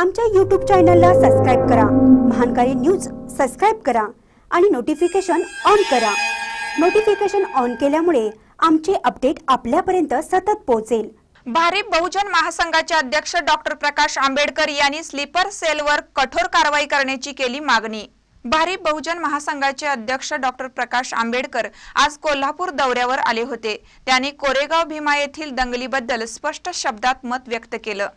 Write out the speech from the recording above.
आमच्या यूट्यूब चॅनलला सबस्क्राईब करा महानकारी न्यूज सबस्क्राईब करा आणि नोटिफिकेशन ऑन करा नोटिफिकेशन ऑन केल्यामुळे आमचे अपडेट आपल्यापर्यंत सतत पोहोचेल भारी बहुजन महासंघाचे अध्यक्ष डॉक्टर प्रकाश आंबेडकर यांनी स्लीपर सेलवर कठोर कारवाई करण्याची केली मागणी भारी बहुजन महासंघाचे अध्यक्ष डॉक्टर प्रकाश आंबेडकर आज कोल्हापूर दौऱ्यावर आले होते त्यांनी कोरेगाव भीमा येथील दंगलीबद्दल स्पष्ट शब्दात मत व्यक्त केलं